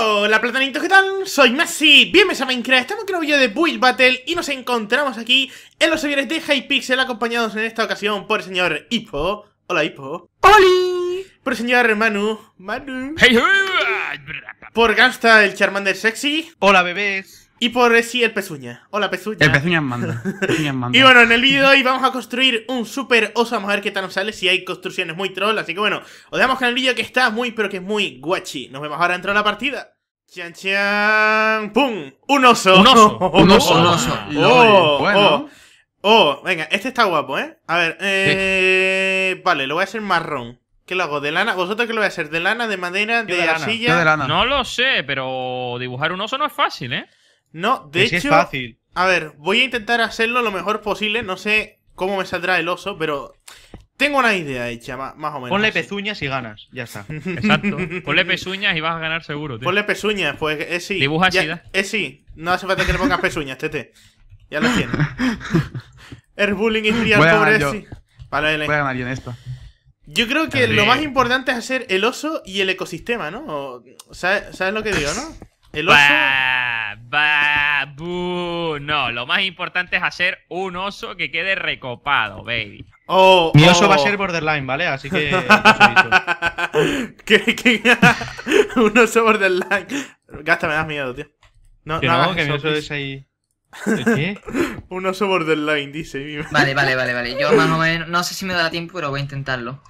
Hola platanito, ¿qué tal? Soy Messi, bienvenidos a Minecraft, estamos en un vídeo de Build Battle y nos encontramos aquí en los servidores de Hypixel acompañados en esta ocasión por el señor Hippo Hola Hippo ¡Holi! Por el señor Manu Manu Por Gasta, el Charmander sexy Hola bebés y por sí, el pezuña. Hola, pezuña. El pezuña manda. Pezuña manda. y bueno, en el vídeo de hoy vamos a construir un super oso. Vamos a ver qué tal nos sale. Si hay construcciones muy troll. Así que bueno, os dejamos con el vídeo que está muy, pero que es muy guachi. Nos vemos ahora dentro de la partida. Chan, chan. ¡Pum! ¡Un oso! ¡Un oso! ¡Un oso! ¡Un oso! Oh, oh bueno. Oh. oh, venga, este está guapo, ¿eh? A ver, eh. Vale, lo voy a hacer marrón. ¿Qué lo hago? ¿De lana? ¿Vosotros qué lo voy a hacer? ¿De lana, de madera, de, de arcilla? De lana. No lo sé, pero dibujar un oso no es fácil, ¿eh? No, de hecho. es fácil. A ver, voy a intentar hacerlo lo mejor posible. No sé cómo me saldrá el oso, pero. Tengo una idea hecha, más o menos. Ponle pezuñas y ganas, ya está. Exacto. Ponle pezuñas y vas a ganar seguro, tío. Ponle pezuñas, pues es eh, sí. Dibuja así. Es eh, sí. No hace falta que le pongas pezuñas, tete. Ya lo tienes. Airbullying bullying y criar pobre sí. Voy a ganar yo en esto. Yo creo que lo más importante es hacer el oso y el ecosistema, ¿no? ¿sabes, lo que digo, no? El oso. No, lo más importante es hacer un oso que quede recopado, baby. Oh, Mi oso oh. va a ser borderline, ¿vale? Así que. un oso borderline. Gasta, me das miedo, tío. No, que no, que mi oso es ahí. ¿Qué? un oso borderline, dice. Vale, vale, vale, vale. Yo más o menos. No sé si me da tiempo, pero voy a intentarlo.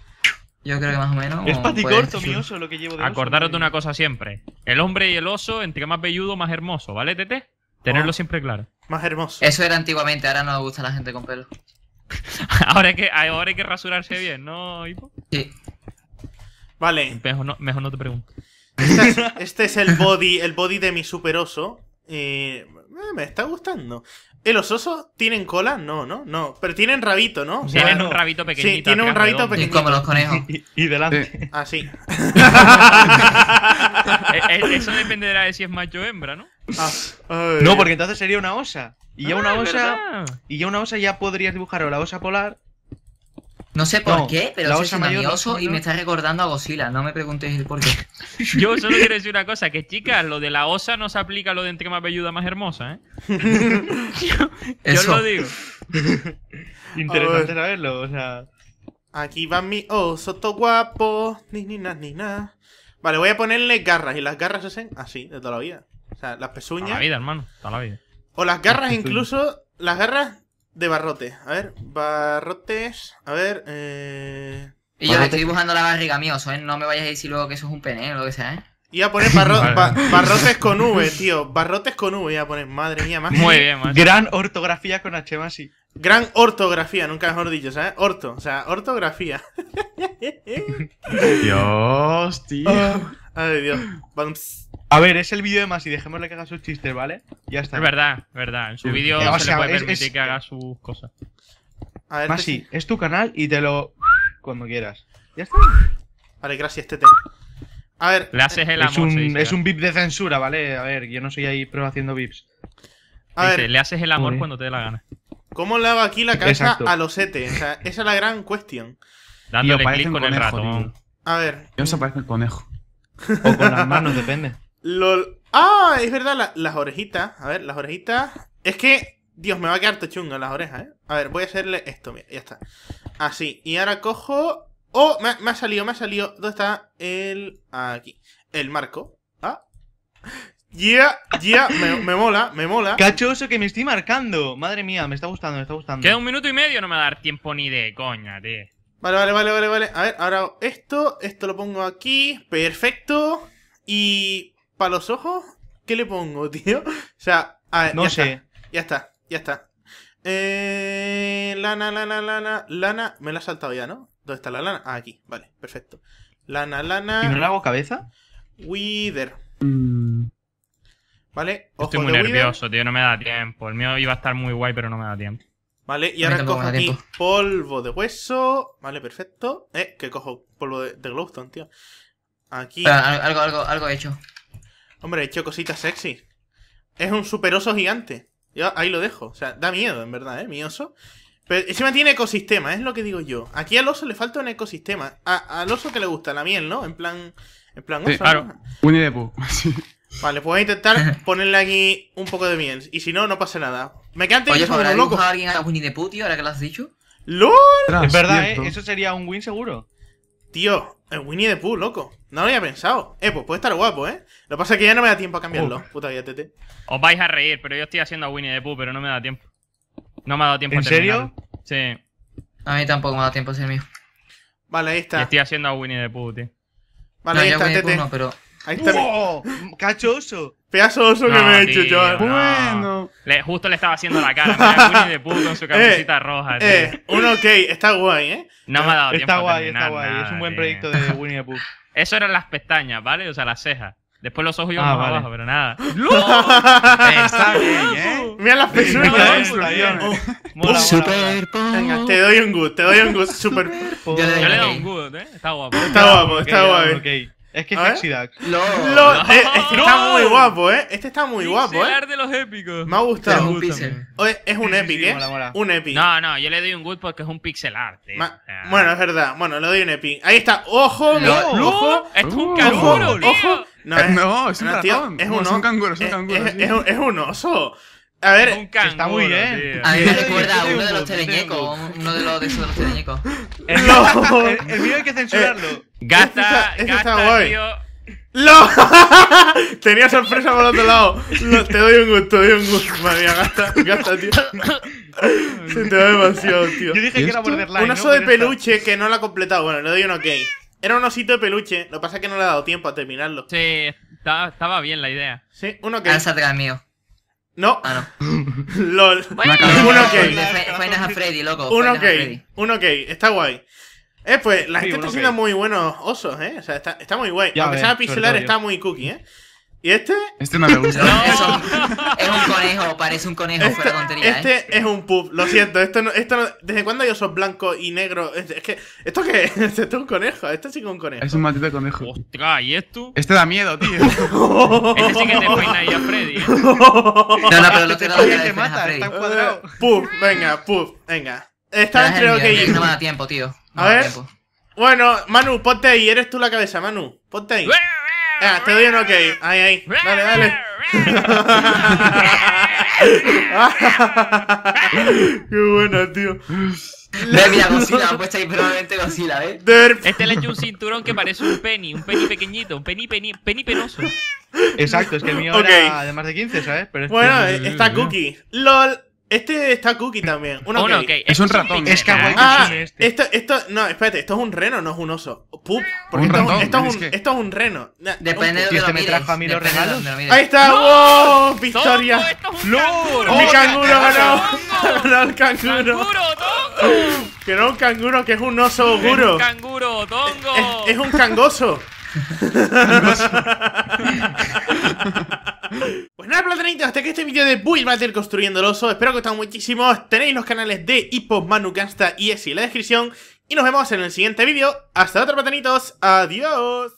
Yo creo que más o menos. Es paticorto mi oso lo que llevo de Acordaros de una cosa siempre. El hombre y el oso, entre más velludo, más hermoso, ¿vale, Tete? Tenerlo ah. siempre claro. Más hermoso. Eso era antiguamente, ahora no gusta la gente con pelo. ahora, hay que, ahora hay que rasurarse bien, ¿no, Sí. Vale. Mejor no, te pregunto. Este es, este es, el body, el body de mi super oso. Eh, eh, me está gustando. el eh, los osos tienen cola? No, no, no. Pero tienen rabito, ¿no? O tienen un rabito pequeñito. Sí, tienen un rabito pequeño. Y como los conejos. Y, delante. Así. Ah, eh, eso dependerá de si es macho o hembra, ¿no? Ah, no, porque entonces sería una osa. Y ya ah, una osa. Y ya una osa ya podrías dibujar o la osa polar no sé por qué, pero es llama oso y me está recordando a Godzilla. No me preguntéis el por qué. Yo solo quiero decir una cosa, que chicas, lo de la osa no se aplica a lo de entre más belluda más hermosa, ¿eh? yo, lo digo. Interesante saberlo, o sea... Aquí va mi oso todo guapo, ni ni ni nada. Vale, voy a ponerle garras, y las garras se hacen así, de toda la vida. O sea, las pezuñas... Toda la vida, hermano, toda la vida. O las garras incluso, las garras de barrote. A ver, barrotes. A ver, eh. Y yo me estoy dibujando la barriga mío, ¿eh? No me vayas a decir luego que eso es un pene o lo que sea, ¿eh? Iba a poner barrotes con V, tío. Barrotes con V, iba a poner. Madre mía, más. Muy bien, más. Gran ortografía con H más sí. Gran ortografía, nunca mejor dicho, ¿sabes? Orto, o sea, ortografía. Dios, tío. Ay, Dios. A ver, es el vídeo de Masi, dejémosle que haga sus chistes, ¿vale? Ya está. Es verdad, verdad. En su vídeo eh, se le puede permitir que haga sus cosas. A ver, Masi, es tu canal y te lo. cuando quieras. Ya está. Vale, gracias, Tete. A ver, Le haces el amor. Es un, VIP de censura, ¿vale? A ver, yo no soy ahí prueba haciendo VIPs. a ver, le haces el amor cuando te dé la gana. ¿cómo le hago aquí la cabeza a los Ete? E? esa es la gran cuestión. Dándole clic con el ratón. A ver, Yo se el conejo. O con las manos, depende. Lol. Ah, es verdad, las orejitas. A ver, las orejitas. Es que, Dios, me va a quedar chunga las orejas, ¿eh? A ver, voy a hacerle esto, mira, ya está. Así, y ahora cojo... ¡Oh! Me ha, salido, me ha salido. ¿Dónde está el... aquí. El marco. Ah. ya me, mola, me mola. Cachoso que me estoy marcando. Madre mía, me está gustando, me está gustando. Queda un minuto y medio, no me va a dar tiempo ni de coña, tío. Vale, vale, vale, vale, vale. A ver, ahora esto, esto lo pongo aquí. Perfecto. Y para los ojos, ¿qué le pongo, tío? O sea, no sé. ya está, ya está. Eh, lana, lana, lana, lana. Me la ha saltado ya, ¿no? ¿Dónde está la lana? Ah, aquí, vale, perfecto. Lana, lana. ¿Y no le hago cabeza? Wither. Mm. Vale, Estoy muy nervioso, tío, no me da tiempo. El mío iba a estar muy guay, pero no me da tiempo. Vale, y ahora cojo aquí polvo de hueso. Vale, perfecto. Eh, que cojo polvo de, glowstone, tío. Aquí. algo, algo, algo hecho. Hombre, he hecho cositas sexy. Es un super oso gigante. Yo ahí lo dejo. O sea, da miedo, en verdad, ¿eh? Mi oso. Pero encima tiene ecosistema, es lo que digo yo. Aquí al oso le falta un ecosistema. al oso que le gusta, la miel, ¿no? En plan. En plan oso, claro. Vale, pues voy a intentar ponerle aquí un poco de miel. Y si no, no pasa nada. Me quedan teniendo ¿Habrá loco. alguien a Winnie the Pooh, tío, ahora que lo has dicho? ¡LOL! Es verdad, ¿eh? Eso sería un win seguro. Tío, el Winnie the Pooh, loco. No lo había pensado. Eh, pues puede estar guapo, ¿eh? Lo que pasa es que ya no me da tiempo a cambiarlo. Puta vida, tete. Os vais a reír, pero yo estoy haciendo a Winnie the Pooh, pero no me da tiempo. No me ha dado tiempo ¿En a terminar. serio? Sí. A mí tampoco me ha dado tiempo a ser mío. Vale, ahí está. estoy haciendo a Winnie the Pooh, tío. Vale, ahí está, Winnie Tete. No, pero... Ahí está. ¡Wow! ¡Cacho oso! Pedazo oso que me he hecho yo. No. Bueno. Le, justo le estaba haciendo la cara. Mira, de puto con su eh, cabecita roja. Eh, un ok, está guay, ¿eh? No me ha dado tiempo. Está guay, está guay. es un buen proyecto de Winnie the Pooh. Eso eran las pestañas, ¿vale? O sea, las cejas. Después los ojos y ah, vale. abajo, pero nada. Está bien, ¿eh? Mira las pezuñas. ¿eh? Oh, oh, mola, super Venga, te doy un good, te doy un good. Super. Yo, le doy un good, ¿eh? Está guapo. Está guapo, está guapo. Es que es sexy, No, no, eh, no, este está muy guapo, ¿eh? Este está muy guapo, ¿eh? de los épicos. Me ha gustado. Es un, pixel. Es un epic, ¿eh? Un epic. No, no, yo le doy un good porque es un pixel art. Bueno, es verdad. Bueno, le doy un epic. Ahí está. ¡Ojo! ¡Ojo! ¡Es un canguro, ojo, tío. ojo. Eh, no, es, no, es un ratón. Tío, es, un, canguro, es un eh, canguro. Es, es, un oso. A ver, está muy bien. A mí me recuerda a uno de los teleñecos. Uno de los esos de los teleñecos. el, el mío hay que censurarlo. Gasta, gasta, guay. tío. ¡Lo! Tenía sorpresa por otro lado. te doy un gusto, te doy un gusto. Madre mía, gasta, gasta, tío. Se te va demasiado, tío. Yo dije que era borderline. Un oso de peluche que no lo ha completado. Bueno, le doy un ok. Era un osito de peluche. Lo que pasa es que no le ha dado tiempo a terminarlo. Sí, estaba, bien la idea. Sí, un ok. Ahora mío. No. Ah, no. LOL. Bueno, un ok. a Freddy, loco. Un ok. Un ok. Está guay. Eh, pues la gente está haciendo muy buenos osos, ¿eh? O sea, está, muy guay. Ya Aunque sea pixelar, está muy cookie, ¿eh? ¿Y este? Este no me gusta. No, es, un, conejo, parece un conejo este, fuera de tontería. Este eh. es un pup, lo siento. Esto no, esto ¿Desde cuándo hay osos blancos y negros? Es, que, ¿esto qué es? Este es un conejo, este sí que es un conejo. Es un maldito conejo. Ostras, ¿y esto? Este da miedo, tío. este sí que te peina ahí a Freddy. Eh. no, no, pero lo que matar. Este te, mata, está encuadrado. venga, puf, venga. Está entre OK que No me da tiempo, tío. a ver. Bueno, Manu, ponte ahí. Eres tú la cabeza, Manu. Ponte ahí. te doy un ok. Ahí, ahí. Dale, dale. Qué bueno, tío. Ve, mira, Godzilla, puesto ahí probablemente Godzilla, ¿eh? Este le he hecho un cinturón que parece un penny, un penny pequeñito, un penny, penoso. Exacto, es que el mío era de más de 15, ¿sabes? Este bueno, está Cookie. LOL, este está cookie también. Un oh, okay. Es, un este ratón. Es que Ah, ah este. esto, esto, no, espérate, esto es un reno, no es un oso. Pup, porque un esto, ratón, esto, es un, reno. Depende de que este me trajo a mí los regalos. Ahí está, wow, victoria. ¡No! ¡Mi canguro ganó! ¡Ganó el canguro! ¡Canguro, tongo! Que no es un canguro, que es un oso guro. canguro, tongo! Es, un cangoso. cangoso. hasta que este vídeo de Build Battle Construyendo el Oso Espero que os gustado muchísimo, tenéis los canales de Hippo, Gansta y Esi en la descripción Y nos vemos en el siguiente vídeo, hasta otro Platanitos, adiós